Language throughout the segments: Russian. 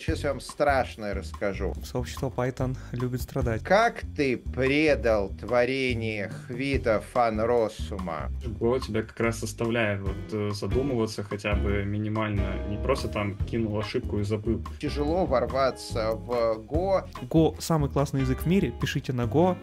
Сейчас я вам страшное расскажу. Сообщество Python любит страдать. Как ты предал творение Хвита Фанросума? Россума? тебя как раз заставляет вот э, задумываться хотя бы минимально. Не просто там кинул ошибку и забыл. Тяжело ворваться в Go. Go самый классный язык в мире. Пишите на Go.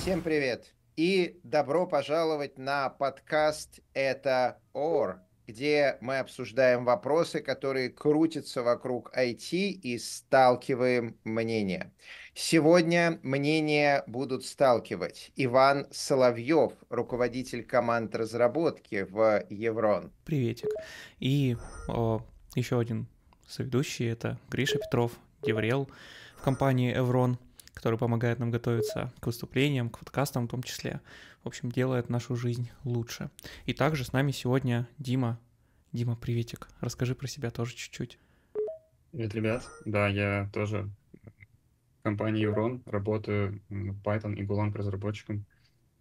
Всем привет. И добро пожаловать на подкаст «Это ОР» где мы обсуждаем вопросы, которые крутятся вокруг IT и сталкиваем мнения. Сегодня мнения будут сталкивать Иван Соловьев, руководитель команд разработки в Еврон. Приветик. И о, еще один соведущий, это Гриша Петров, Деврел в компании Еврон который помогает нам готовиться к выступлениям, к подкастам в том числе. В общем, делает нашу жизнь лучше. И также с нами сегодня Дима. Дима, приветик. Расскажи про себя тоже чуть-чуть. Привет, ребят. Да, я тоже в компании Еврон, работаю Python и Golang разработчиком.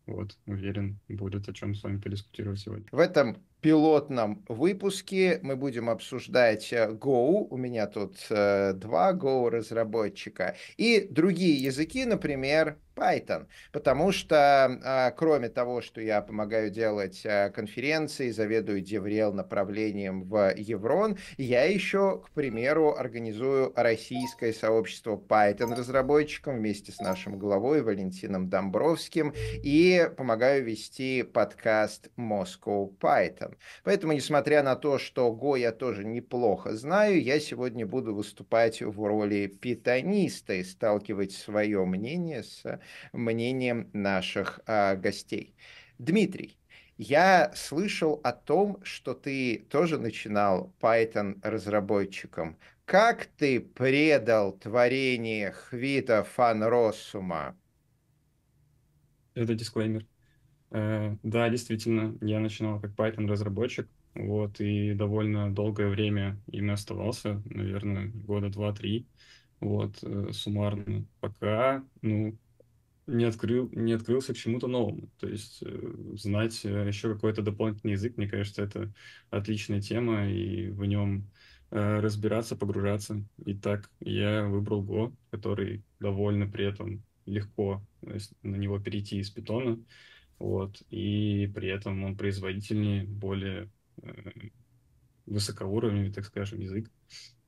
Вот, уверен, будет о чем с вами подискутировать сегодня. В этом пилотном выпуске мы будем обсуждать э, Go. У меня тут э, два Go разработчика и другие языки, например, Python, потому что а, кроме того, что я помогаю делать а, конференции, заведую Деврел направлением в Еврон, я еще, к примеру, организую российское сообщество Python разработчикам вместе с нашим главой Валентином Домбровским и помогаю вести подкаст Moscow Python. Поэтому, несмотря на то, что Go я тоже неплохо знаю, я сегодня буду выступать в роли питониста и сталкивать свое мнение с мнением наших а, гостей. Дмитрий, я слышал о том, что ты тоже начинал Python разработчиком. Как ты предал творение Хвита фан Россума? Это дисклеймер. Э, да, действительно, я начинал как Python разработчик, вот, и довольно долгое время ими оставался, наверное, года два-три, вот, э, суммарно, пока, ну, не, открыл, не открылся к чему-то новому. То есть э, знать э, еще какой-то дополнительный язык, мне кажется, это отличная тема, и в нем э, разбираться, погружаться. Итак, я выбрал Go, который довольно при этом легко на него перейти из питона. Вот. И при этом он производительнее, более э, высокоуровневый, так скажем, язык,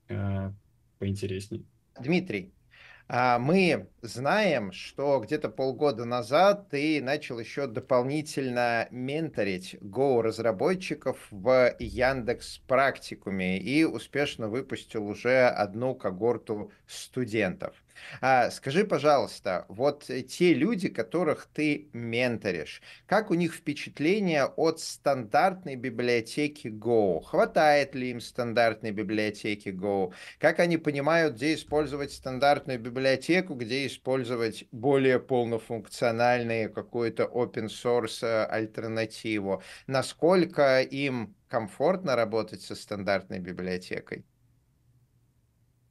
э, поинтересней. Дмитрий, а мы знаем, что где-то полгода назад ты начал еще дополнительно менторить Go-разработчиков в Яндекс практикуме и успешно выпустил уже одну когорту студентов. А, скажи, пожалуйста, вот э, те люди, которых ты менторишь, как у них впечатление от стандартной библиотеки Go? Хватает ли им стандартной библиотеки Go? Как они понимают, где использовать стандартную библиотеку, где использовать более полнофункциональные какую-то open source э, альтернативу? Насколько им комфортно работать со стандартной библиотекой?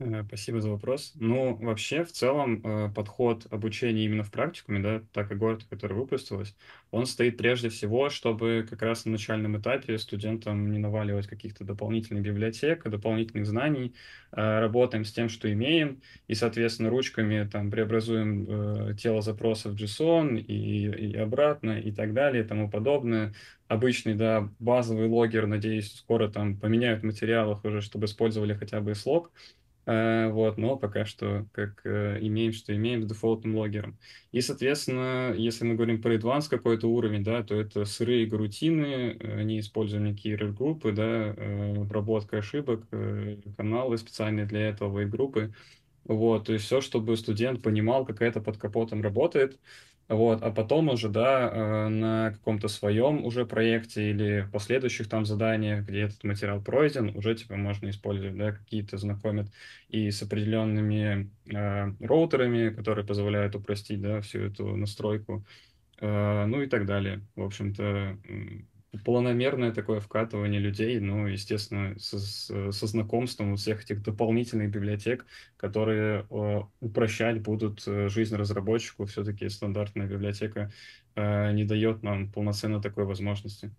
Э, спасибо за вопрос. Ну, вообще, в целом, э, подход обучения именно в практикуме, да, так и когорта, который выпустилась, он стоит прежде всего, чтобы как раз на начальном этапе студентам не наваливать каких-то дополнительных библиотек, а дополнительных знаний. Э, работаем с тем, что имеем, и, соответственно, ручками там преобразуем тело запросов в JSON и, и обратно, и так далее, и тому подобное обычный, да, базовый логер, надеюсь, скоро там поменяют в материалах уже, чтобы использовали хотя бы слог. log Э, вот, но пока что как э, имеем, что имеем с дефолтным логером. И, соответственно, если мы говорим про advanced какой-то уровень, да, то это сырые грутины, э, не используем никакие e RL-группы, да, обработка ошибок, каналы специальные для этого и группы Вот, то есть все, чтобы студент понимал, как это под капотом работает, вот, а потом уже, да, э, на каком-то своем уже проекте или последующих там заданиях, где этот материал пройден, уже типа можно использовать, да, какие-то знакомят и с определенными э, роутерами, которые позволяют упростить, да, всю эту настройку, э, ну и так далее. В общем-то, планомерное такое вкатывание людей, ну, естественно, со, со знакомством всех этих дополнительных библиотек, которые э, упрощать будут э, жизнь разработчику. Все-таки стандартная библиотека э, не дает нам полноценно такой возможности.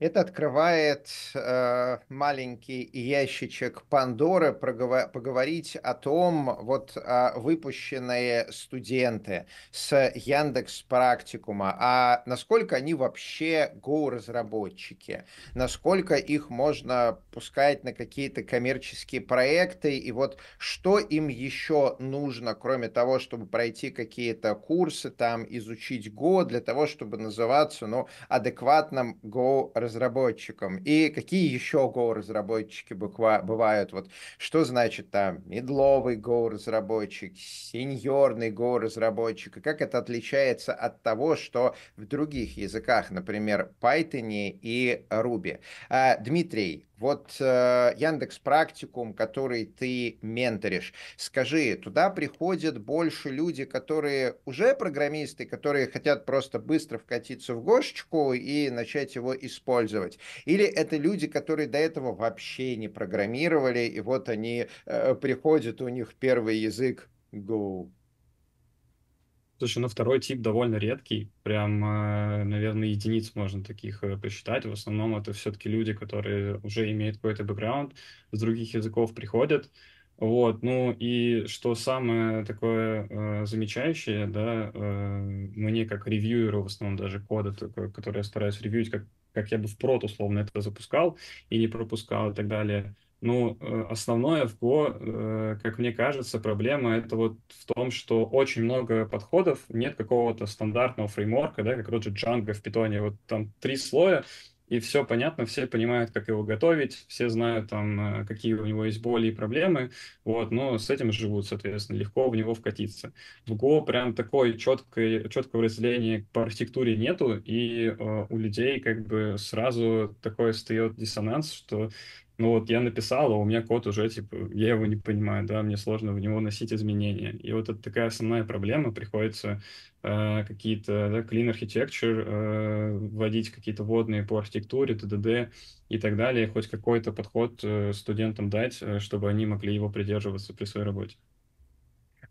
Это открывает э, маленький ящичек Пандоры проговор- поговорить о том, вот э, выпущенные студенты с Яндекс практикума, а насколько они вообще Go-разработчики, насколько их можно пускать на какие-то коммерческие проекты, и вот что им еще нужно, кроме того, чтобы пройти какие-то курсы, там изучить Go для того, чтобы называться ну, адекватным Go-разработчиком разработчиком, и какие еще Go-разработчики бывают, вот что значит там медловый Go-разработчик, сеньорный Go-разработчик, и как это отличается от того, что в других языках, например, Python и Ruby. А, Дмитрий, вот э, Яндекс Практикум, который ты менторишь, скажи, туда приходят больше люди, которые уже программисты, которые хотят просто быстро вкатиться в Гошечку и начать его использовать? Или это люди, которые до этого вообще не программировали, и вот они э, приходят, у них первый язык Go? Слушай, ну второй тип довольно редкий, прям, э, наверное, единиц можно таких э, посчитать. В основном это все-таки люди, которые уже имеют какой-то бэкграунд, с других языков приходят. Вот, ну и что самое такое э, замечающее, да, э, мне как ревьюеру в основном даже кода, который я стараюсь ревьюить, как, как я бы в прот условно это запускал и не пропускал и так далее – ну, э, основное ФБО, э, как мне кажется, проблема это вот в том, что очень много подходов, нет какого-то стандартного фреймворка, да, как тот же Django в питоне, вот там три слоя, и все понятно, все понимают, как его готовить, все знают, там, э, какие у него есть боли и проблемы, вот, но с этим живут, соответственно, легко в него вкатиться. В Go прям такой четкой, четкого разделения по архитектуре нету, и э, у людей как бы сразу такой встает диссонанс, что ну вот я написал, а у меня код уже, типа, я его не понимаю, да, мне сложно в него носить изменения. И вот это такая основная проблема, приходится э, какие-то, да, clean architecture, э, вводить какие-то водные по архитектуре, ТДД и так далее, хоть какой-то подход э, студентам дать, э, чтобы они могли его придерживаться при своей работе.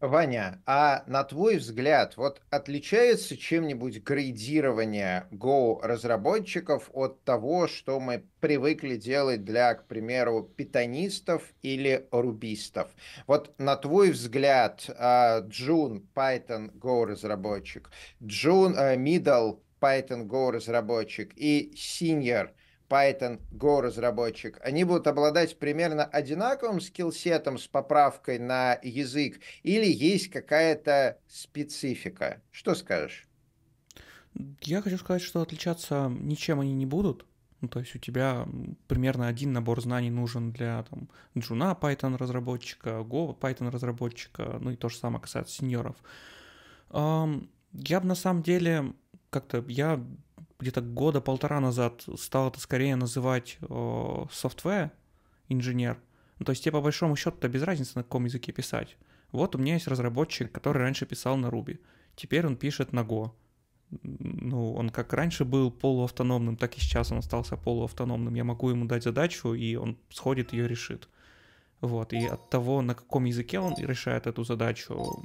Ваня, а на твой взгляд, вот отличается чем-нибудь грейдирование Go разработчиков от того, что мы привыкли делать для, к примеру, питонистов или рубистов? Вот на твой взгляд, Джун, а, Python, Go разработчик, Джун, э, Middle, Python Go разработчик и Senior Python Go разработчик, они будут обладать примерно одинаковым скиллсетом с поправкой на язык или есть какая-то специфика? Что скажешь? Я хочу сказать, что отличаться ничем они не будут. Ну, то есть у тебя примерно один набор знаний нужен для там, джуна Python разработчика, Go Python разработчика, ну и то же самое касается сеньоров. Я бы на самом деле как-то я где-то года полтора назад стал это скорее называть э, software инженер. Ну, то есть тебе по большому счету-то без разницы, на каком языке писать. Вот у меня есть разработчик, который раньше писал на Ruby. Теперь он пишет на Go. Ну, он как раньше был полуавтономным, так и сейчас он остался полуавтономным. Я могу ему дать задачу, и он сходит ее решит. Вот, и от того, на каком языке он решает эту задачу,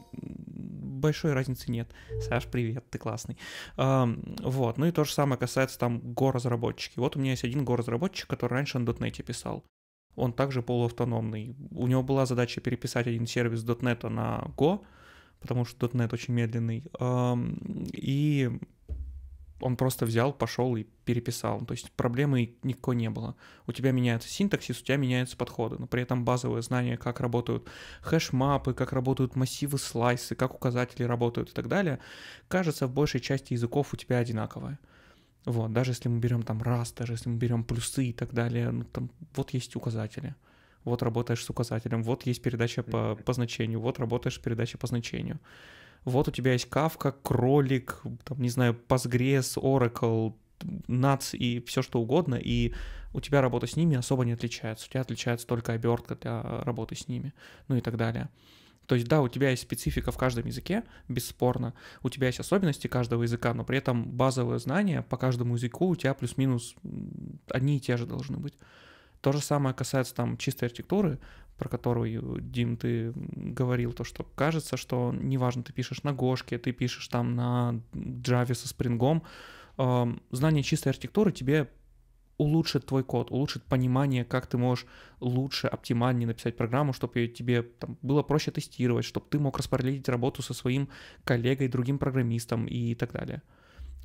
большой разницы нет. Саш, привет, ты классный. Вот, ну и то же самое касается там разработчики. Вот у меня есть один разработчик, который раньше на .NET писал. Он также полуавтономный. У него была задача переписать один сервис .NET на Go, потому что .NET очень медленный. И он просто взял, пошел и переписал. То есть проблемы никакой не было. У тебя меняется синтаксис, у тебя меняются подходы, но при этом базовое знание, как работают хэш-мапы, как работают массивы слайсы, как указатели работают и так далее, кажется, в большей части языков у тебя одинаковое. Вот, даже если мы берем там раз, даже если мы берем плюсы и так далее, ну, там вот есть указатели. Вот работаешь с указателем, вот есть передача по, по значению, вот работаешь с передачей по значению вот у тебя есть Кавка, Кролик, там, не знаю, Postgres, Oracle, NATS и все что угодно, и у тебя работа с ними особо не отличается. У тебя отличается только обертка для работы с ними, ну и так далее. То есть, да, у тебя есть специфика в каждом языке, бесспорно, у тебя есть особенности каждого языка, но при этом базовые знания по каждому языку у тебя плюс-минус одни и те же должны быть. То же самое касается там чистой архитектуры про которую, Дим, ты говорил, то, что кажется, что неважно, ты пишешь на Гошке, ты пишешь там на Java со спрингом, эм, знание чистой архитектуры тебе улучшит твой код, улучшит понимание, как ты можешь лучше, оптимальнее написать программу, чтобы тебе там, было проще тестировать, чтобы ты мог распределить работу со своим коллегой, другим программистом и так далее.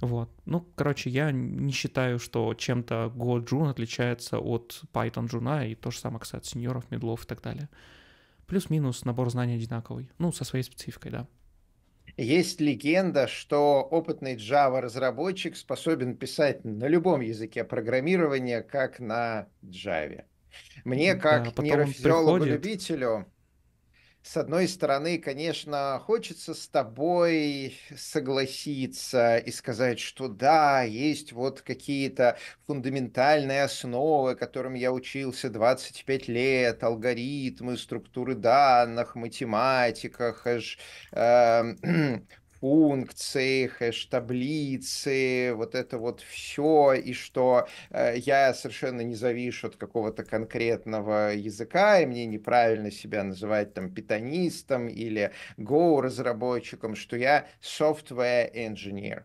Вот. Ну, короче, я не считаю, что чем-то Go June отличается от Python джуна и то же самое, кстати, сеньоров, медлов и так далее. Плюс-минус набор знаний одинаковый. Ну, со своей спецификой, да. Есть легенда, что опытный Java-разработчик способен писать на любом языке программирования, как на Java. Мне, как да, нейрофизиологу-любителю, с одной стороны, конечно, хочется с тобой согласиться и сказать, что да, есть вот какие-то фундаментальные основы, которым я учился 25 лет, алгоритмы, структуры данных, математика, хэш, э, функции, хэш-таблицы, вот это вот все, и что э, я совершенно не завишу от какого-то конкретного языка, и мне неправильно себя называть там питонистом или Go-разработчиком, что я software engineer.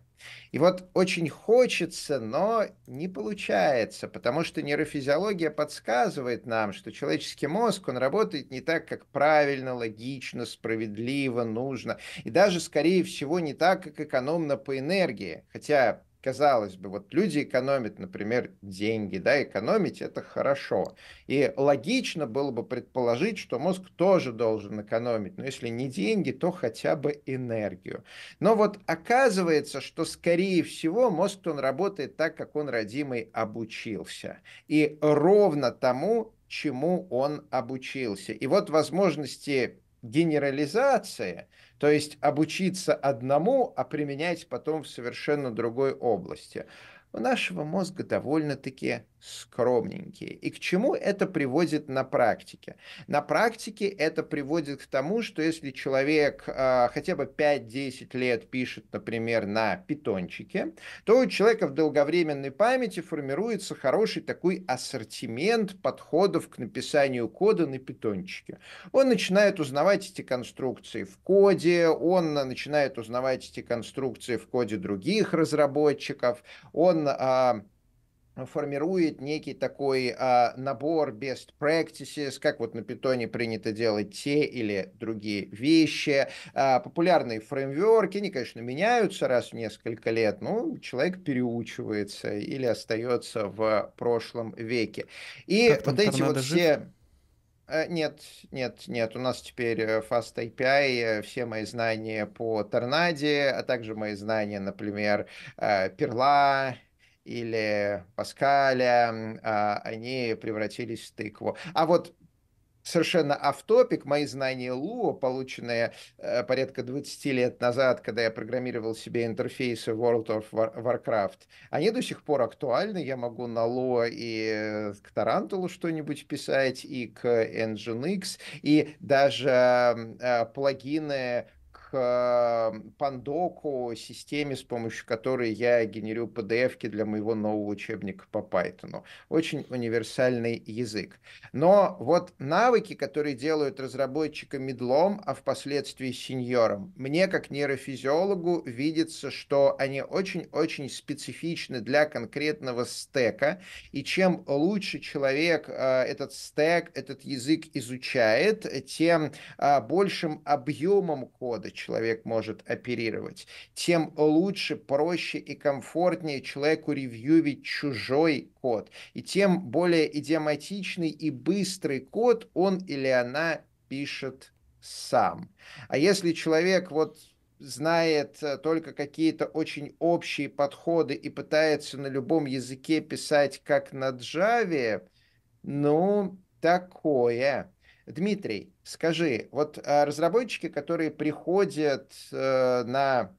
И вот очень хочется, но не получается, потому что нейрофизиология подсказывает нам, что человеческий мозг, он работает не так, как правильно, логично, справедливо, нужно, и даже, скорее всего, не так, как экономно по энергии. Хотя казалось бы, вот люди экономят, например, деньги, да, экономить это хорошо. И логично было бы предположить, что мозг тоже должен экономить, но если не деньги, то хотя бы энергию. Но вот оказывается, что скорее всего мозг, он работает так, как он родимый обучился. И ровно тому, чему он обучился. И вот возможности генерализации – то есть обучиться одному, а применять потом в совершенно другой области. У нашего мозга довольно-таки скромненькие. И к чему это приводит на практике? На практике это приводит к тому, что если человек э, хотя бы 5-10 лет пишет, например, на питончике, то у человека в долговременной памяти формируется хороший такой ассортимент подходов к написанию кода на питончике. Он начинает узнавать эти конструкции в коде, он начинает узнавать эти конструкции в коде других разработчиков, он... Э, формирует некий такой а, набор best practices, как вот на питоне принято делать те или другие вещи. А, популярные фреймворки, они, конечно, меняются раз в несколько лет, но человек переучивается или остается в прошлом веке. И как вот эти вот жив? все... Э, нет, нет, нет. У нас теперь э, Fast API, э, все мои знания по Торнаде, а также мои знания, например, Перла, или Паскаля, а, они превратились в тыкву. А вот совершенно автопик, мои знания Луа, полученные э, порядка 20 лет назад, когда я программировал себе интерфейсы World of Warcraft, они до сих пор актуальны. Я могу на Луа и к Тарантулу что-нибудь писать, и к Nginx, и даже э, плагины а, пандоку, системе, с помощью которой я генерю pdf для моего нового учебника по Python. Очень универсальный язык. Но вот навыки, которые делают разработчика медлом, а впоследствии сеньором, мне как нейрофизиологу видится, что они очень-очень специфичны для конкретного стека. И чем лучше человек а, этот стек, этот язык изучает, тем а, большим объемом кода человек может оперировать, тем лучше, проще и комфортнее человеку ревьювить чужой код. И тем более идиоматичный и быстрый код он или она пишет сам. А если человек вот знает э, только какие-то очень общие подходы и пытается на любом языке писать как на Java, ну, такое. Дмитрий, скажи, вот э, разработчики, которые приходят э, на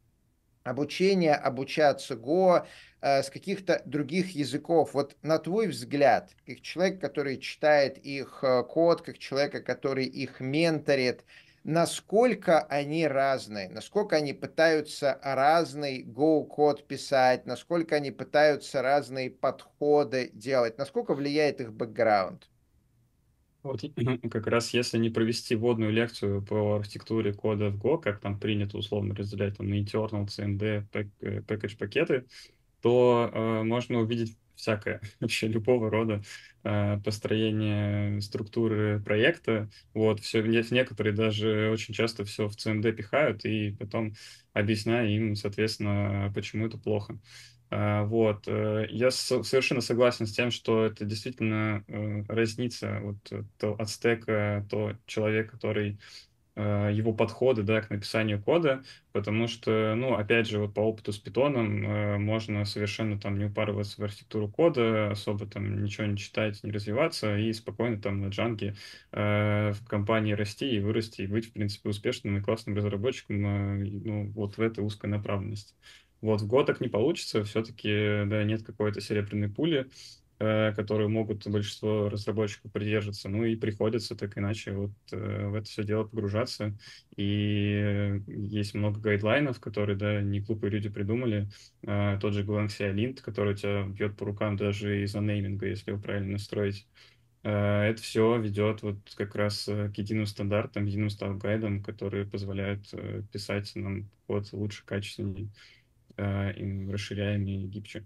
обучение, обучаться Go, э, с каких-то других языков. Вот на твой взгляд, как человек, который читает их код, как человека, который их менторит, насколько они разные, насколько они пытаются разный Go-код писать, насколько они пытаются разные подходы делать, насколько влияет их бэкграунд? Вот как раз если не провести вводную лекцию по архитектуре кода в Go, как там принято условно разделять там, на internal, CMD, э, package пакеты, то э, можно увидеть всякое, вообще любого рода э, построение структуры проекта. Вот, все, некоторые даже очень часто все в CMD пихают и потом объясняя им, соответственно, почему это плохо. Э, а, вот. Э, я совершенно согласен с тем, что это действительно э, разница вот э, то от стека, то человек, который его подходы да, к написанию кода, потому что, ну, опять же, вот по опыту с питоном э, можно совершенно там не упарываться в архитектуру кода, особо там ничего не читать, не развиваться, и спокойно там на джанке э, в компании расти и вырасти, и быть, в принципе, успешным и классным разработчиком, э, ну, вот в этой узкой направленности. Вот в год так не получится, все-таки да, нет какой-то серебряной пули, э, которую могут большинство разработчиков придерживаться. Ну и приходится так иначе вот э, в это все дело погружаться. И э, есть много гайдлайнов, которые, да, не глупые люди придумали. Э, тот же Galaxy Lint, который тебя бьет по рукам даже из-за нейминга, если его правильно настроить. Э, это все ведет вот как раз э, к единым стандартам, единым став-гайдам, которые позволяют писать нам код лучше, качественнее. А, расширяем и гибче.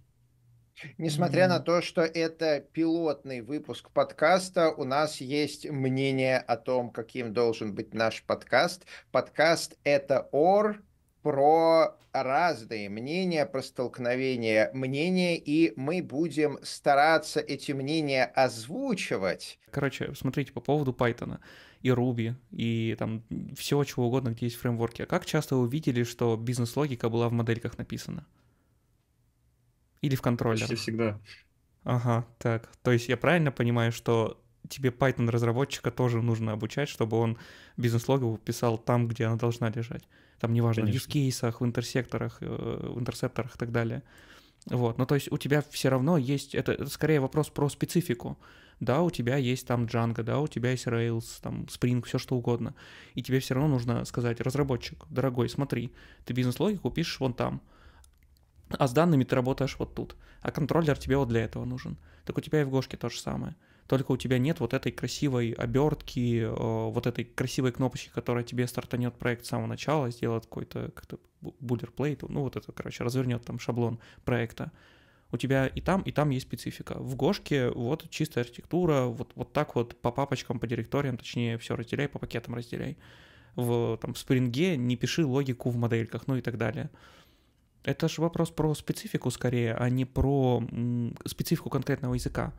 Несмотря mm-hmm. на то, что это пилотный выпуск подкаста, у нас есть мнение о том, каким должен быть наш подкаст. Подкаст это ОР про разные мнения, про столкновение мнений, и мы будем стараться эти мнения озвучивать. Короче, смотрите, по поводу Пайтона и Ruby, и там всего чего угодно, где есть фреймворки. А как часто вы видели, что бизнес-логика была в модельках написана? Или в контроллерах? Почти всегда. Ага, так. То есть я правильно понимаю, что тебе Python разработчика тоже нужно обучать, чтобы он бизнес-логику писал там, где она должна лежать. Там неважно, Конечно. в юзкейсах, в интерсекторах, э, в интерсепторах и так далее. Вот, ну то есть у тебя все равно есть, это скорее вопрос про специфику. Да, у тебя есть там Django, да, у тебя есть Rails, там Spring, все что угодно. И тебе все равно нужно сказать, разработчик, дорогой, смотри, ты бизнес-логику пишешь вон там, а с данными ты работаешь вот тут, а контроллер тебе вот для этого нужен. Так у тебя и в Гошке то же самое. Только у тебя нет вот этой красивой обертки, э, вот этой красивой кнопочки, которая тебе стартанет проект с самого начала, сделает какой-то как-то буллерплейт, ну вот это, короче, развернет там шаблон проекта у тебя и там, и там есть специфика. В Гошке вот чистая архитектура, вот, вот так вот по папочкам, по директориям, точнее, все разделяй, по пакетам разделяй. В там, спринге не пиши логику в модельках, ну и так далее. Это же вопрос про специфику скорее, а не про специфику конкретного языка,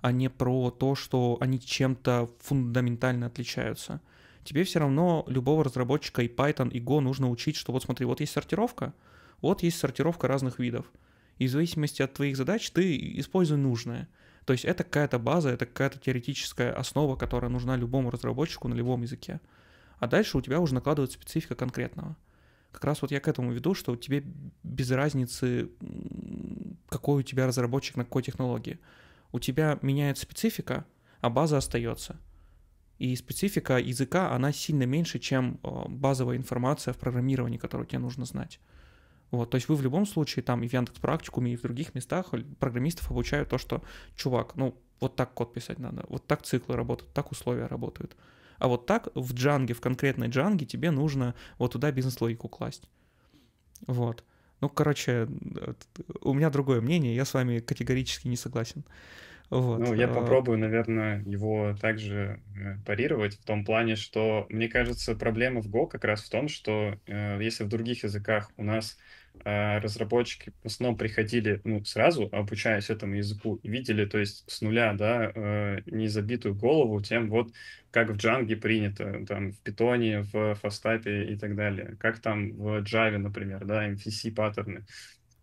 а не про то, что они чем-то фундаментально отличаются. Тебе все равно любого разработчика и Python, и Go нужно учить, что вот смотри, вот есть сортировка, вот есть сортировка разных видов – и в зависимости от твоих задач ты используй нужное. То есть это какая-то база, это какая-то теоретическая основа, которая нужна любому разработчику на любом языке. А дальше у тебя уже накладывается специфика конкретного. Как раз вот я к этому веду, что тебе без разницы, какой у тебя разработчик на какой технологии. У тебя меняет специфика, а база остается. И специфика языка, она сильно меньше, чем а, базовая информация в программировании, которую тебе нужно знать. Вот, то есть вы в любом случае там и в Яндекс практикуме, и в других местах программистов обучают то, что, чувак, ну, вот так код писать надо, вот так циклы работают, так условия работают. А вот так в джанге, в конкретной джанге тебе нужно вот туда бизнес-логику класть. Вот. Ну, короче, э, у меня другое мнение, я с вами категорически не согласен. Вот. Ну, я а. попробую, наверное, его также э, парировать в том плане, что, мне кажется, проблема в Go как раз в том, что э, если в других языках у нас э, разработчики в основном приходили ну, сразу, обучаясь этому языку, и видели, то есть с нуля, да, э, незабитую голову тем, вот как в Django принято, там, в Питоне, в Фастапе и так далее, как там в Java, например, да, MVC паттерны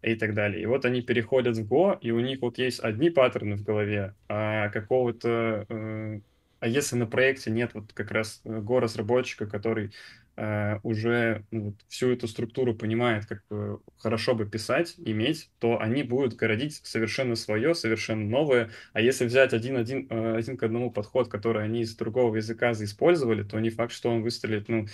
и так далее. И вот они переходят в Go, и у них вот есть одни паттерны в голове, а какого-то... Э, а если на проекте нет вот как раз э, Go-разработчика, который э, уже ну вот, всю эту структуру понимает, как э, хорошо бы писать, иметь, то они будут городить совершенно свое, совершенно новое. А если взять один, один, один к одному подход, который они из другого языка заиспользовали, то не факт, что он выстрелит ну,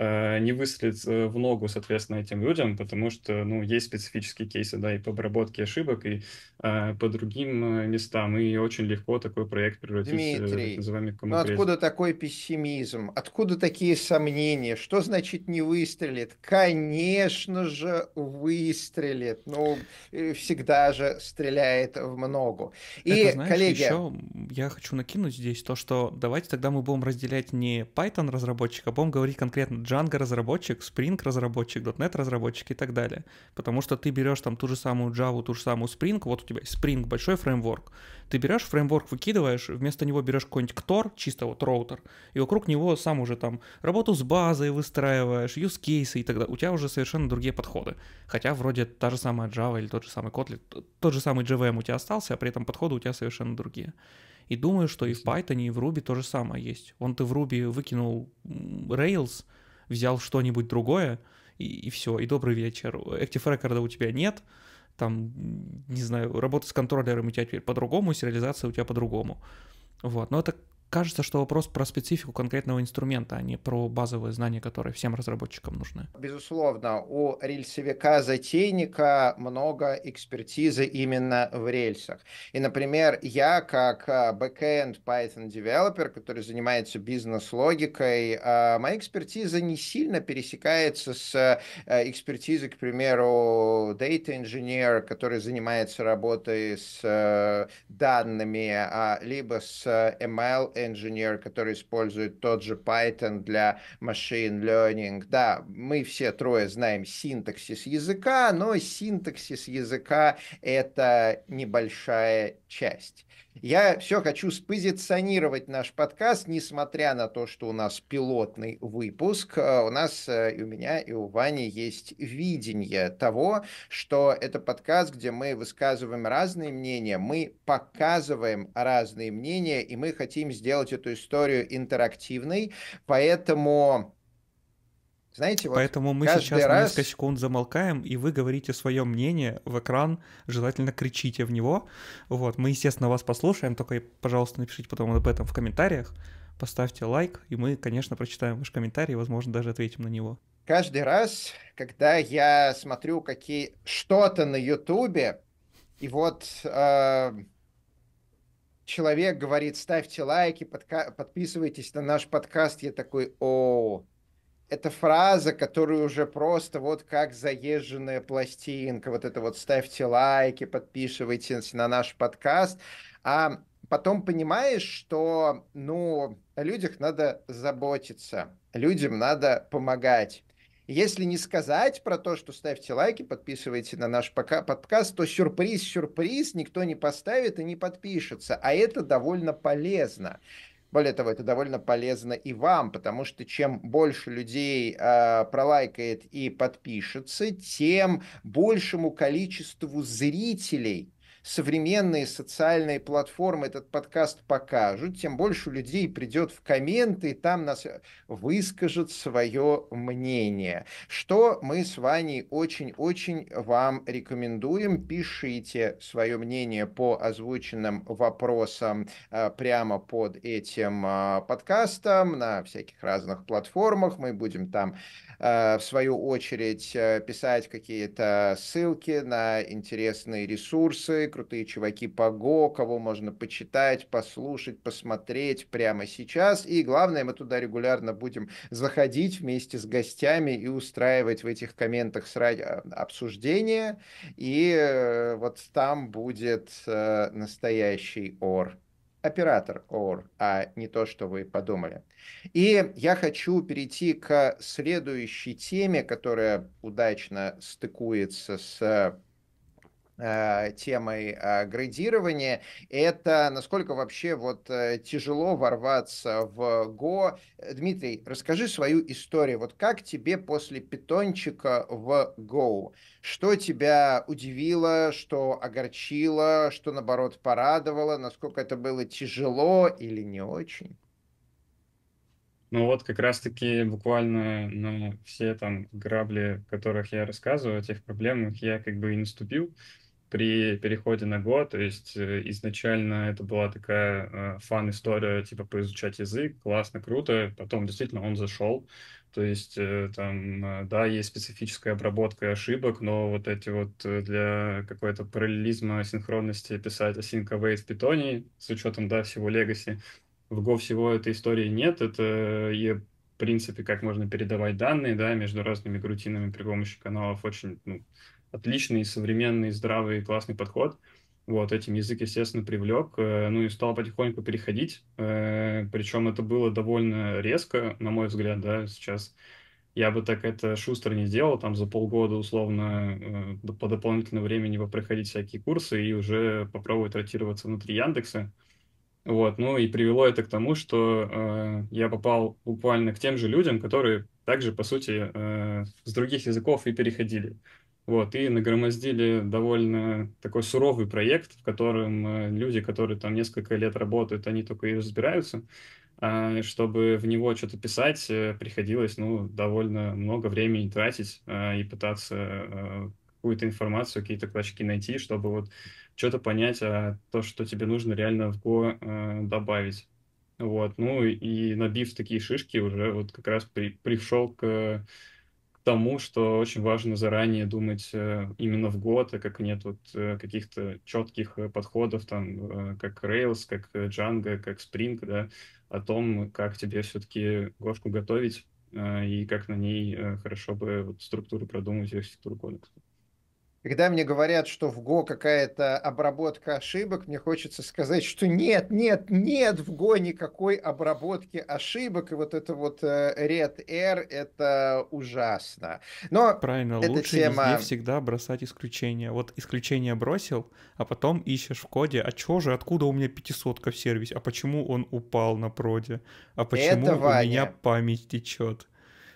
Э, не выстрелит э, в ногу, соответственно, этим людям, потому что, ну, есть специфические кейсы, да, и по обработке ошибок, и э, по другим местам, и очень легко такой проект превратить Дмитрий, за вами ну откуда такой пессимизм? Откуда такие сомнения? Что значит не выстрелит? Конечно же, выстрелит. Ну, всегда же стреляет в ногу. И, Это, знаешь, коллеги... еще я хочу накинуть здесь то, что давайте тогда мы будем разделять не Python разработчика, а будем говорить конкретно Django разработчик, Spring разработчик, .NET разработчик и так далее. Потому что ты берешь там ту же самую Java, ту же самую Spring, вот у тебя Spring большой фреймворк. Ты берешь фреймворк, выкидываешь, вместо него берешь какой-нибудь Ктор, чисто вот роутер, и вокруг него сам уже там работу с базой выстраиваешь, use кейсы и так далее. У тебя уже совершенно другие подходы. Хотя вроде та же самая Java или тот же самый Kotlin, тот же самый JVM у тебя остался, а при этом подходы у тебя совершенно другие. И думаю, что и в Python, и в Ruby то же самое есть. Вон ты в Ruby выкинул Rails — взял что-нибудь другое, и, и все, и добрый вечер. Active Record у тебя нет, там, не знаю, работа с контроллером у тебя теперь по-другому, сериализация у тебя по-другому. Вот, но это Кажется, что вопрос про специфику конкретного инструмента, а не про базовые знания, которые всем разработчикам нужны. Безусловно, у рельсовика-затейника много экспертизы именно в рельсах. И, например, я как э, backend Python developer, который занимается бизнес-логикой, э, моя экспертиза не сильно пересекается с э, экспертизой, к примеру, data engineer, который занимается работой с данными, а, либо с ML Engineer, который использует тот же Python для Machine Learning. Да, мы все трое знаем синтаксис языка, но синтаксис языка — это небольшая часть. Я все хочу спозиционировать наш подкаст, несмотря на то, что у нас пилотный выпуск. Э, у нас э, и у меня, и у Вани есть видение того, что это подкаст, где мы высказываем разные мнения, мы показываем разные мнения, и мы хотим сделать эту историю интерактивной. Поэтому знаете, вот Поэтому мы сейчас раз... несколько секунд замолкаем, и вы говорите свое мнение в экран, желательно кричите в него. Вот, мы, естественно, вас послушаем, только, пожалуйста, напишите потом об этом в комментариях, поставьте лайк, и мы, конечно, прочитаем ваш комментарий, возможно, даже ответим на него. Каждый раз, когда я смотрю какие что-то на Ютубе, и вот э, человек говорит, ставьте лайки, подка- подписывайтесь на наш подкаст, я такой, о, -о, -о это фраза, которая уже просто вот как заезженная пластинка. Вот это вот ставьте лайки, подписывайтесь на наш подкаст. А потом понимаешь, что, ну, о людях надо заботиться, людям надо помогать. Если не сказать про то, что ставьте лайки, подписывайтесь на наш пока подкаст, то сюрприз, сюрприз, никто не поставит и не подпишется. А это довольно полезно. Более того, это довольно полезно и вам, потому что чем больше людей э, пролайкает и подпишется, тем большему количеству зрителей современные социальные платформы этот подкаст покажут, тем больше людей придет в комменты и там нас э, выскажет свое мнение. Что мы с Ваней очень-очень вам рекомендуем. Пишите свое мнение по озвученным вопросам э, прямо под этим э, подкастом на всяких разных платформах. Мы будем там, в свою очередь, писать какие-то ссылки на интересные ресурсы, крутые чуваки по ГО, кого можно почитать, послушать, посмотреть прямо сейчас. И главное, мы туда регулярно будем заходить вместе с гостями и устраивать в этих комментах а, обсуждения. И э, вот там будет э, настоящий ор оператор ОР, а не то, что вы подумали. И я хочу перейти к следующей теме, которая удачно стыкуется с Э, темой э, градирования. Это насколько вообще вот э, тяжело ворваться в Go. Дмитрий, расскажи свою историю. Вот как тебе после питончика в Go? Что тебя удивило, что огорчило, что наоборот порадовало? Насколько это было тяжело или не очень? Ну вот как раз-таки буквально на все там грабли, о которых я рассказываю, о тех проблемах, я как бы и наступил при переходе на Go, то есть э, изначально это была такая э, фан-история, типа поизучать язык, классно, круто, потом действительно он зашел, то есть э, там, да, есть специфическая обработка ошибок, но вот эти вот для какой-то параллелизма, синхронности писать async await в питоне с учетом, да, всего легаси, в Go всего этой истории нет, это и в принципе, как можно передавать данные, да, между разными грутинами при помощи каналов очень, ну, отличный, современный, здравый, классный подход. Вот, этим язык, естественно, привлек, э, ну и стал потихоньку переходить. Э, Причем это было довольно резко, на мой взгляд, да, сейчас я бы так это шустро не сделал, там за полгода условно э, по дополнительному времени бы проходить всякие курсы и уже попробовать ротироваться внутри Яндекса. Вот, ну и привело это к тому, что э, я попал буквально к тем же людям, которые также, по сути, э, с других языков и переходили. Вот, и нагромоздили довольно такой суровый проект, в котором э, люди, которые там несколько лет работают, они только и разбираются. А чтобы в него что-то писать, э, приходилось ну, довольно много времени тратить а, и пытаться а, какую-то информацию, какие-то клочки найти, чтобы вот что-то понять, а то, что тебе нужно реально в Go добавить. Вот, ну и набив такие шишки, уже вот как раз при, пришел к тому, что очень важно заранее думать э, именно в год, а как нет вот э, каких-то четких э, подходов, там, как Rails, как Django, как Spring, да, о том, как тебе все-таки Гошку готовить и как на ней хорошо бы вот структуру продумать, архитектуру кодекса. Когда мне говорят, что в Go какая-то обработка ошибок, мне хочется сказать, что нет, нет, нет в Go никакой обработки ошибок. И вот это вот э, Red Air, это ужасно. Но Правильно, эта лучше тема... везде всегда бросать исключения. Вот исключение бросил, а потом ищешь в коде, а чё же, откуда у меня пятисотка в сервисе, а почему он упал на проде, а почему это, у меня память течет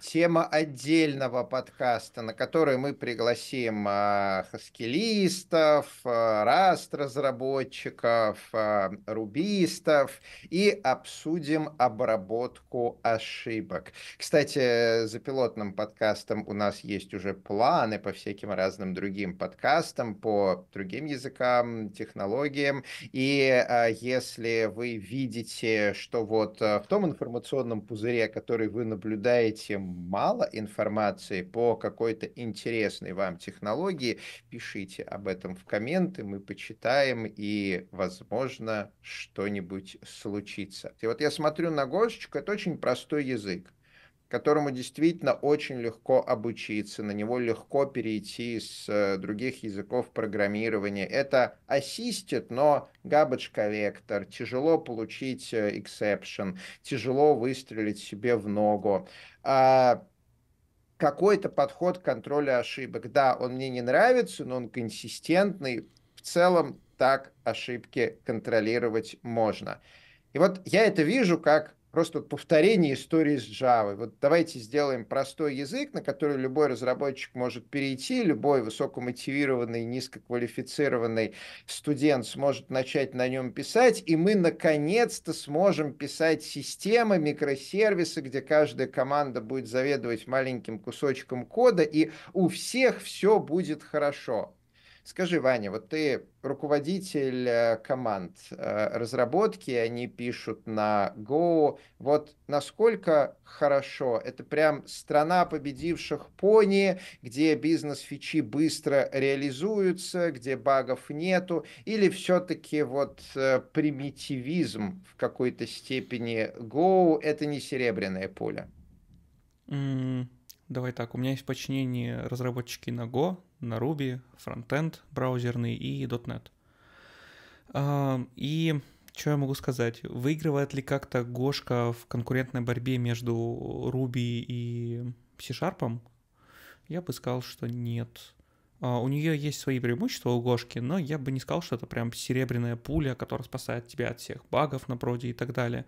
тема отдельного подкаста, на который мы пригласим а, хаскилистов, а, раст-разработчиков, а, рубистов и обсудим обработку ошибок. Кстати, за пилотным подкастом у нас есть уже планы по всяким разным другим подкастам, по другим языкам, технологиям. И если вы видите, что вот в том информационном пузыре, который вы наблюдаете, мало информации по какой-то интересной вам технологии, пишите об этом в комменты, мы почитаем и, возможно, что-нибудь случится. И вот я смотрю на Гошечку, это очень простой язык которому действительно очень легко обучиться, на него легко перейти с э, других языков программирования. Это ассистит, но garbage коллектор, тяжело получить exception, э, тяжело выстрелить себе в ногу. А, какой-то подход к контролю ошибок. Да, он мне не нравится, но он консистентный. В целом так ошибки контролировать можно. И вот я это вижу как просто повторение истории с Java. Вот давайте сделаем простой язык, на который любой разработчик может перейти, любой высокомотивированный, низкоквалифицированный студент сможет начать на нем писать, и мы наконец-то сможем писать системы, микросервисы, где каждая команда будет заведовать маленьким кусочком кода, и у всех все будет хорошо. Скажи, Ваня, вот ты руководитель э, команд э, разработки, они пишут на Go. Вот насколько хорошо, это прям страна победивших пони, где бизнес-фичи быстро реализуются, где багов нету, или все-таки вот э, примитивизм в какой-то степени Go — это не серебряное поле? Mm, давай так, у меня есть подчинение разработчики на Go, на Ruby, фронтенд браузерный и .NET. А, и что я могу сказать? Выигрывает ли как-то Гошка в конкурентной борьбе между Ruby и C-Sharp? Я бы сказал, что нет. А, у нее есть свои преимущества у Гошки, но я бы не сказал, что это прям серебряная пуля, которая спасает тебя от всех багов на проде и так далее.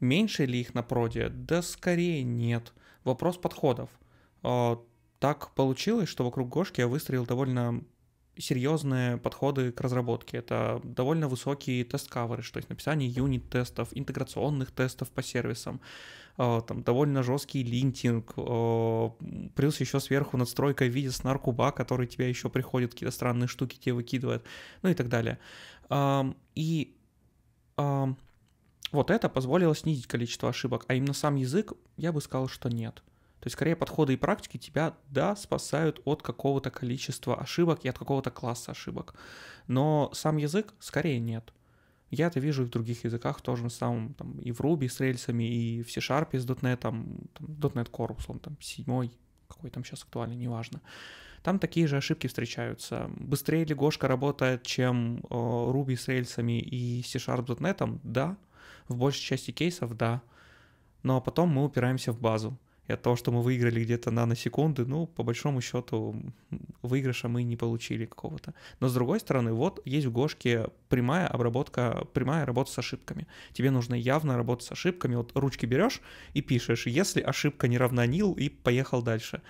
Меньше ли их на проде? Да скорее нет. Вопрос подходов. А, так получилось, что вокруг Гошки я выстроил довольно серьезные подходы к разработке. Это довольно высокие тест-каверы, то есть написание юнит-тестов, интеграционных тестов по сервисам, э, там довольно жесткий линтинг, э, плюс еще сверху надстройка в виде снаркуба, который тебя еще приходит, какие-то странные штуки тебе выкидывает, ну и так далее. И вот это позволило снизить количество ошибок, а именно сам язык, я бы сказал, что нет — то есть, скорее, подходы и практики тебя, да, спасают от какого-то количества ошибок и от какого-то класса ошибок. Но сам язык, скорее, нет. Я это вижу и в других языках, тоже же самом, там, и в Ruby с рельсами, и в C-Sharp с .NET, там, .NET Core, условно, там, седьмой, какой там сейчас актуальный, неважно. Там такие же ошибки встречаются. Быстрее легошка работает, чем э, Ruby с рельсами и C-Sharp .NET, да. В большей части кейсов, да. Но потом мы упираемся в базу и от того, что мы выиграли где-то наносекунды, ну, по большому счету, выигрыша мы не получили какого-то. Но с другой стороны, вот есть в Гошке прямая обработка, прямая работа с ошибками. Тебе нужно явно работать с ошибками. Вот ручки берешь и пишешь, если ошибка не равна нил, и поехал дальше.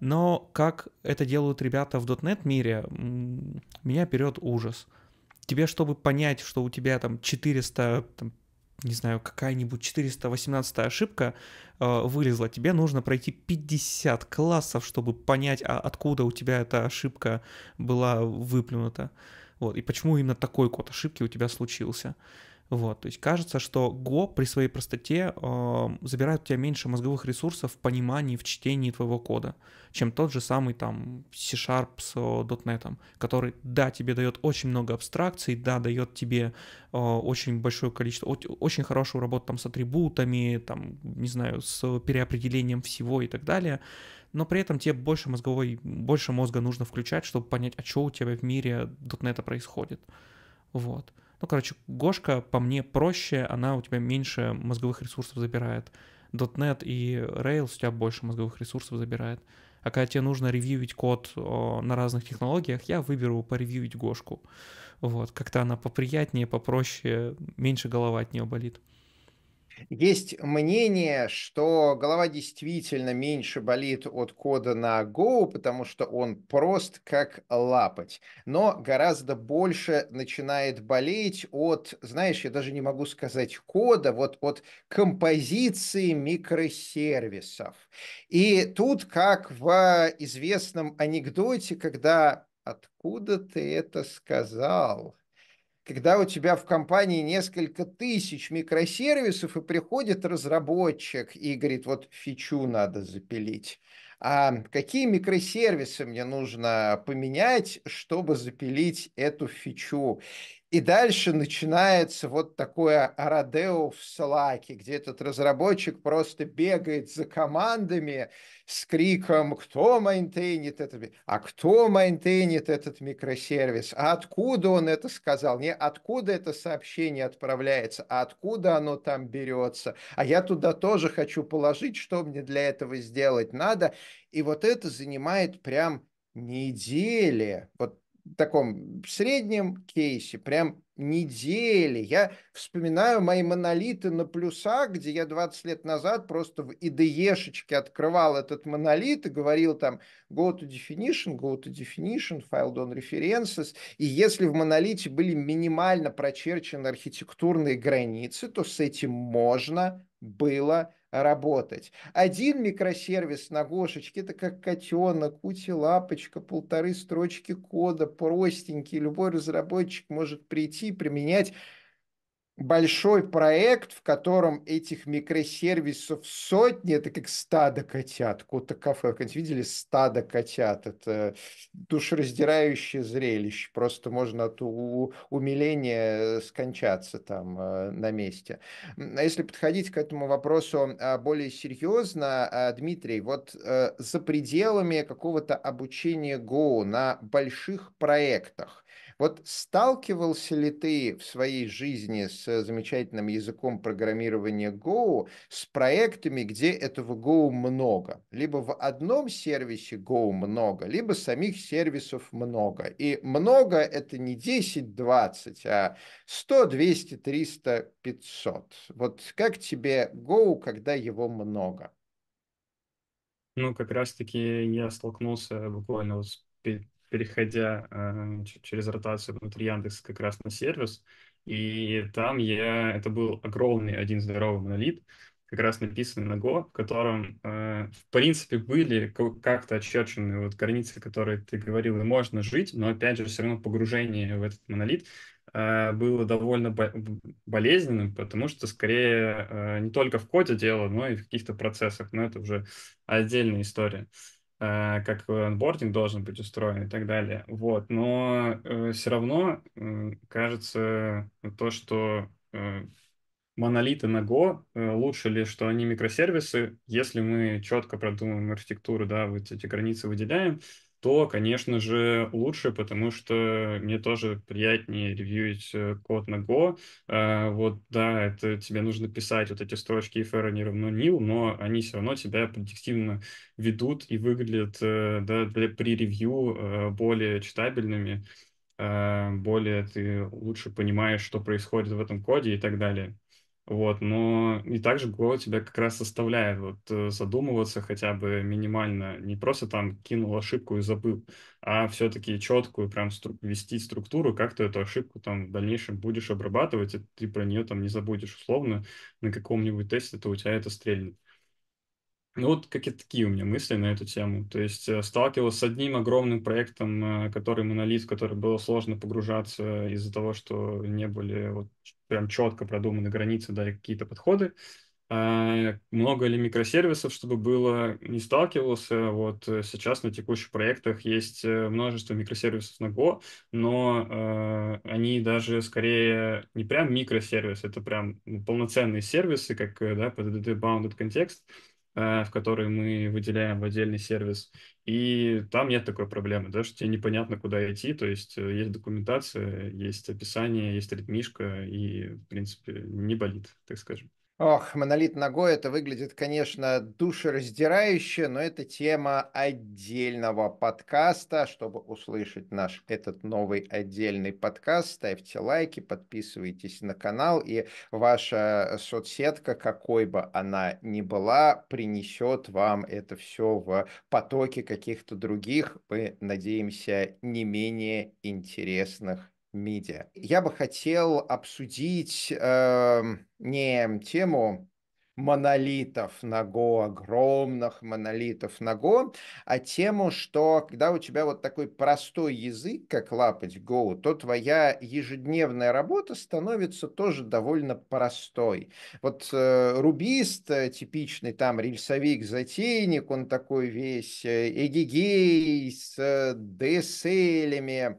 Но как это делают ребята в .NET мире, меня берет ужас тебе, чтобы понять, что у тебя там 400, там, не знаю, какая-нибудь 418 ошибка э, вылезла, тебе нужно пройти 50 классов, чтобы понять, а откуда у тебя эта ошибка была выплюнута. Вот, и почему именно такой код ошибки у тебя случился. Вот, то есть кажется, что Go при своей простоте э, забирает у тебя меньше мозговых ресурсов в понимании, в чтении твоего кода, чем тот же самый там C-Sharp с .NET, который, да, тебе дает очень много абстракций, да, дает тебе э, очень большое количество, очень хорошую работу там с атрибутами, там, не знаю, с переопределением всего и так далее, но при этом тебе больше мозговой, больше мозга нужно включать, чтобы понять, а что у тебя в мире э, .NET происходит. Вот. Ну, короче, Гошка по мне проще, она у тебя меньше мозговых ресурсов забирает. .NET и Rails у тебя больше мозговых ресурсов забирает. А когда тебе нужно ревьюить код на разных технологиях, я выберу поревьюить Гошку. Вот, как-то она поприятнее, попроще, меньше голова от нее болит. Есть мнение, что голова действительно меньше болит от кода на Go, потому что он прост как лапать, но гораздо больше начинает болеть от, знаешь, я даже не могу сказать кода, вот от композиции микросервисов. И тут, как в известном анекдоте, когда «Откуда ты это сказал?» когда у тебя в компании несколько тысяч микросервисов, и приходит разработчик и говорит, вот фичу надо запилить. А какие микросервисы мне нужно поменять, чтобы запилить эту фичу? И дальше начинается вот такое Ародео в слаке, где этот разработчик просто бегает за командами с криком «Кто майнтейнит этот?» А кто майнтейнит этот микросервис? А откуда он это сказал? Не откуда это сообщение отправляется? А откуда оно там берется? А я туда тоже хочу положить, что мне для этого сделать надо? И вот это занимает прям недели. Вот таком среднем кейсе прям недели. Я вспоминаю мои монолиты на плюсах, где я 20 лет назад просто в IDE-шечке открывал этот монолит и говорил там go to definition, go to definition, file don references. И если в монолите были минимально прочерчены архитектурные границы, то с этим можно было работать. Один микросервис на Гошечке – это как котенок, кути лапочка, полторы строчки кода, простенький. Любой разработчик может прийти и применять большой проект, в котором этих микросервисов сотни, это как стадо котят, кота кафе, как видели стадо котят, это душераздирающее зрелище, просто можно от умиления э, скончаться там э, на месте. А если подходить к этому вопросу а, более серьезно, а, Дмитрий, вот э, за пределами какого-то обучения Go на больших проектах, вот сталкивался ли ты в своей жизни с замечательным языком программирования Go, с проектами, где этого Go много? Либо в одном сервисе Go много, либо самих сервисов много. И много — это не 10-20, а 100, 200, 300, 500. Вот как тебе Go, когда его много? Ну, как раз-таки я столкнулся буквально с переходя э, через ротацию внутри Яндекса как раз на сервис, и там я, это был огромный один здоровый монолит, как раз написанный на Go, в котором, э, в принципе, были как-то очерчены вот границы, которые ты говорил, и можно жить, но, опять же, все равно погружение в этот монолит э, было довольно бо- болезненным, потому что, скорее, э, не только в коде дело, но и в каких-то процессах, но это уже отдельная история. Э, как онбординг должен быть устроен и так далее. Вот. Но э, все равно э, кажется то, что э, монолиты на Go э, лучше ли, что они микросервисы, если мы четко продумаем архитектуру, да, вот эти границы выделяем, то, конечно же, лучше, потому что мне тоже приятнее ревьюить э, код на Go. Э, вот, да, это тебе нужно писать вот эти строчки if error не равно nil, но они все равно тебя предиктивно ведут и выглядят э, да, для, при ревью более читабельными, более ты лучше понимаешь, что происходит в этом коде и так далее. Вот, но и также Go тебя как раз заставляет вот э, задумываться хотя бы минимально, не просто там кинул ошибку и забыл, а все-таки четкую прям стру- вести структуру, как ты эту ошибку там в дальнейшем будешь обрабатывать, и ты про нее там не забудешь условно, на каком-нибудь тесте то у тебя это стрельнет. Ну вот какие-то такие у меня мысли на эту тему. То есть э, сталкивался с одним огромным проектом, э, который монолит, в который было сложно погружаться из-за того, что не были вот прям четко продуманы границы, да, и какие-то подходы. Э, много ли микросервисов, чтобы было, не сталкивался. Вот сейчас на текущих проектах есть множество микросервисов на Go, но э, они даже скорее не прям микросервис, это прям полноценные сервисы, как да, PDD Bounded Context, Э, в который мы выделяем в отдельный сервис. И там нет такой проблемы, да, что тебе непонятно, куда идти. То есть э, есть документация, есть описание, есть ритмишка, и, в принципе, не болит, так скажем. Ох, монолит ногой, это выглядит, конечно, душераздирающе, но это тема отдельного подкаста. Чтобы услышать наш этот новый отдельный подкаст, ставьте лайки, подписывайтесь на канал, и ваша соцсетка, какой бы она ни была, принесет вам это все в потоке каких-то других, мы надеемся, не менее интересных медиа. Я бы хотел обсудить э, не тему монолитов на Go, огромных монолитов на Go, а тему, что когда у тебя вот такой простой язык, как лапать Go, то твоя ежедневная работа становится тоже довольно простой. Вот э, рубист, э, типичный там рельсовик, затейник, он такой весь эгигей с э, DSL,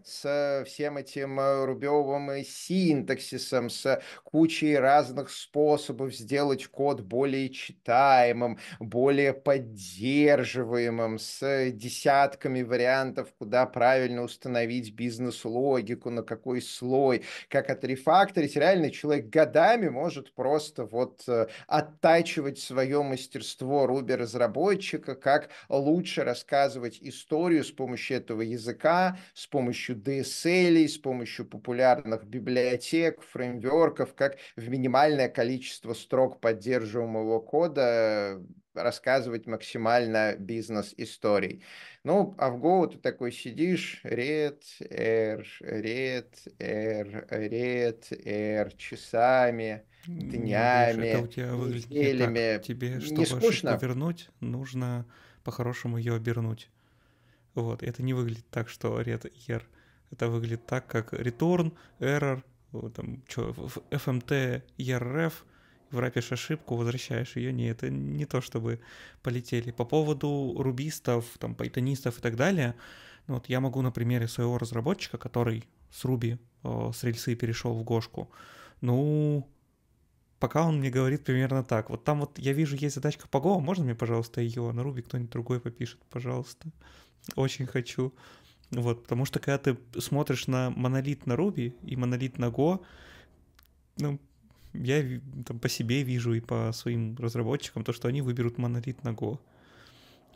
с всем этим э, рубевым э, синтаксисом, с кучей разных способов сделать код более читаемым, более поддерживаемым, с десятками вариантов, куда правильно установить бизнес-логику, на какой слой, как отрефакторить. Реально человек годами может просто вот э, оттачивать свое мастерство Ruby разработчика как лучше рассказывать историю с помощью этого языка, с помощью DSL, с помощью популярных библиотек, фреймверков, как в минимальное количество строк поддерживать поддерживаемого кода рассказывать максимально бизнес-историй. Ну, а в Go ты такой сидишь, ред r, ред r, ред r, часами, днями, это у тебя неделями. Не так. Тебе, чтобы не скучно. вернуть, нужно по-хорошему ее обернуть. Вот, это не выглядит так, что ред r. Это выглядит так, как return, error, там, что, fmt, erf, врапишь ошибку, возвращаешь ее. Не, это не то, чтобы полетели. По поводу рубистов, там, пайтонистов и так далее, ну, вот я могу на примере своего разработчика, который с Руби, э, с рельсы перешел в Гошку, ну, пока он мне говорит примерно так. Вот там вот я вижу, есть задачка по Go, можно мне, пожалуйста, ее? На Руби кто-нибудь другой попишет, пожалуйста. Очень хочу. Вот, потому что когда ты смотришь на монолит на Ruby и монолит на Go, ну, я там по себе вижу и по своим разработчикам то, что они выберут монолит на Go.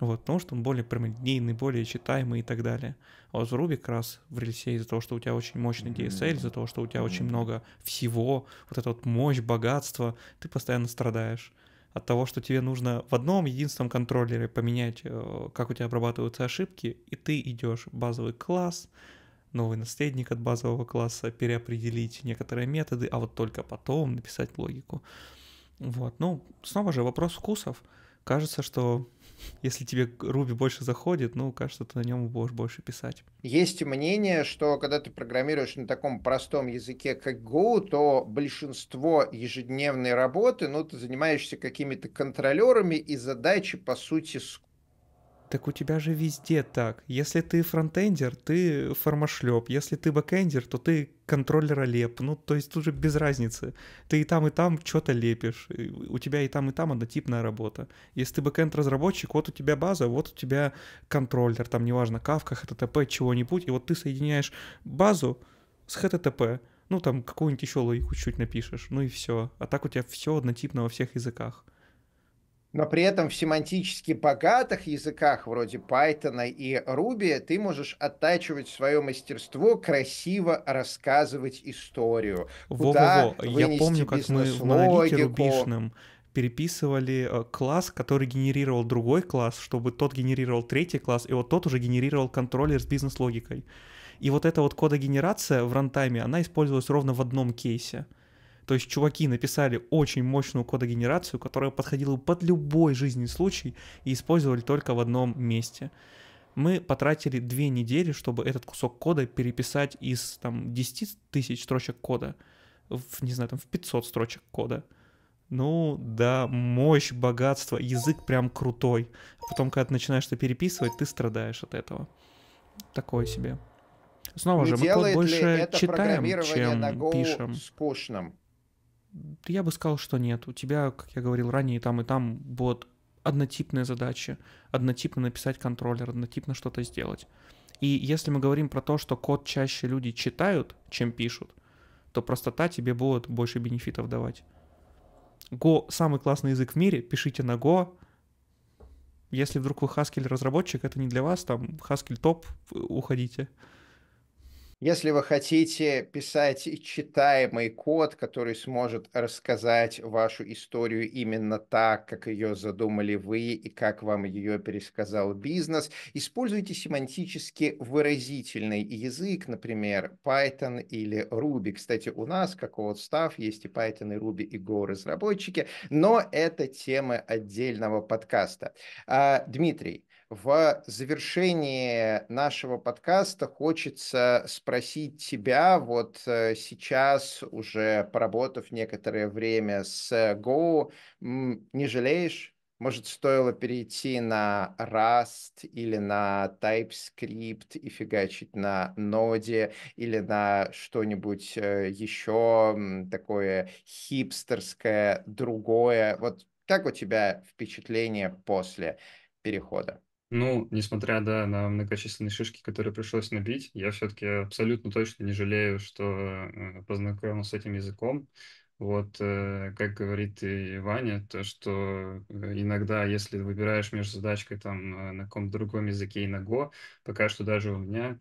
Вот, потому что он более прямолинейный, более читаемый и так далее. А вот в Ruby как раз в рельсе из-за того, что у тебя очень мощный DSL, из-за того, что у тебя очень много всего, вот эта вот мощь, богатство, ты постоянно страдаешь от того, что тебе нужно в одном единственном контроллере поменять, э, как у тебя обрабатываются ошибки, и ты идешь базовый класс, новый наследник от базового класса, переопределить некоторые методы, а вот только потом написать логику. Вот, ну, снова же вопрос вкусов. Кажется, что если тебе Руби больше заходит, ну, кажется, ты на нем будешь больше писать. Есть мнение, что когда ты программируешь на таком простом языке, как Go, то большинство ежедневной работы, ну, ты занимаешься какими-то контролерами, и задачи, по сути, скучные так у тебя же везде так. Если ты фронтендер, ты формашлеп. Если ты бэкендер, то ты контроллера леп. Ну, то есть тут же без разницы. Ты и там, и там что-то лепишь. И у тебя и там, и там однотипная работа. Если ты бэкенд-разработчик, вот у тебя база, вот у тебя контроллер, там неважно, кавка, HTTP, чего-нибудь. И вот ты соединяешь базу с HTTP. Ну, там какую-нибудь еще логику чуть напишешь. Ну и все. А так у тебя все однотипно во всех языках но при этом в семантически богатых языках вроде Python и Ruby ты можешь оттачивать свое мастерство, красиво рассказывать историю. Во-во-во, я помню, как мы в монолите рубишном переписывали э, класс, который генерировал другой класс, чтобы тот генерировал третий класс, и вот тот уже генерировал контроллер с бизнес-логикой. И вот эта вот кодогенерация в рантайме, она использовалась ровно в одном кейсе — то есть чуваки написали очень мощную кодогенерацию, которая подходила под любой жизненный случай и использовали только в одном месте. Мы потратили две недели, чтобы этот кусок кода переписать из там, 10 тысяч строчек кода в, не знаю, там, в 500 строчек кода. Ну да, мощь, богатство, язык прям крутой. потом, когда ты начинаешь это переписывать, ты страдаешь от этого. Такое себе. Снова Не же, мы больше читаем, чем пишем. скучным. Я бы сказал, что нет. У тебя, как я говорил ранее, и там, и там будут однотипные задачи, однотипно написать контроллер, однотипно что-то сделать. И если мы говорим про то, что код чаще люди читают, чем пишут, то простота тебе будет больше бенефитов давать. Go — самый классный язык в мире, пишите на Go. Если вдруг вы Haskell разработчик, это не для вас, там Haskell топ, уходите. Если вы хотите писать читаемый код, который сможет рассказать вашу историю именно так, как ее задумали вы и как вам ее пересказал бизнес, используйте семантически выразительный язык, например, Python или Ruby. Кстати, у нас, как у Отстав, есть и Python, и Ruby, и Go-разработчики, но это тема отдельного подкаста. А, Дмитрий, в завершении нашего подкаста хочется спросить тебя, вот э, сейчас уже поработав некоторое время с э, Go, не жалеешь? Может, стоило перейти на Rust или на TypeScript и фигачить на Node или на что-нибудь э, еще такое хипстерское, другое. Вот как у тебя впечатление после перехода? Ну, несмотря, да, на многочисленные шишки, которые пришлось набить, я все-таки абсолютно точно не жалею, что э, познакомился с этим языком. Вот, э, как говорит и Ваня, то, что э, иногда, если выбираешь между задачкой там на каком-то другом языке и на Go, пока что даже у меня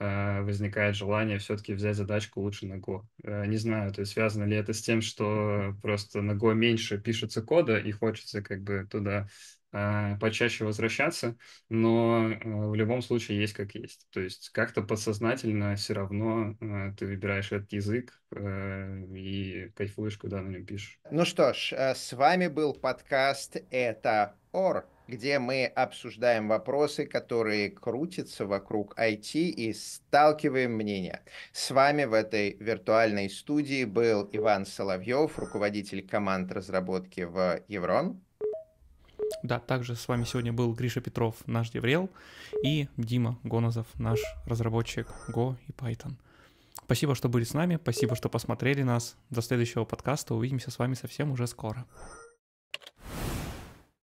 возникает желание все-таки взять задачку лучше на Go. не знаю, то есть связано ли это с тем, что просто на Go меньше пишется кода и хочется как бы туда а, почаще возвращаться, но э, в любом случае есть как есть. То есть как-то подсознательно все равно э, ты выбираешь этот язык э, и кайфуешь, куда на нем пишешь. Ну что ж, с вами был подкаст «Это ОР» где мы обсуждаем вопросы, которые крутятся вокруг IT и сталкиваем мнения. С вами в этой виртуальной студии был Иван Соловьев, руководитель команд разработки в Еврон. Да, также с вами сегодня был Гриша Петров, наш Деврел, и Дима Гонозов, наш разработчик Go и Python. Спасибо, что были с нами, спасибо, что посмотрели нас. До следующего подкаста. Увидимся с вами совсем уже скоро.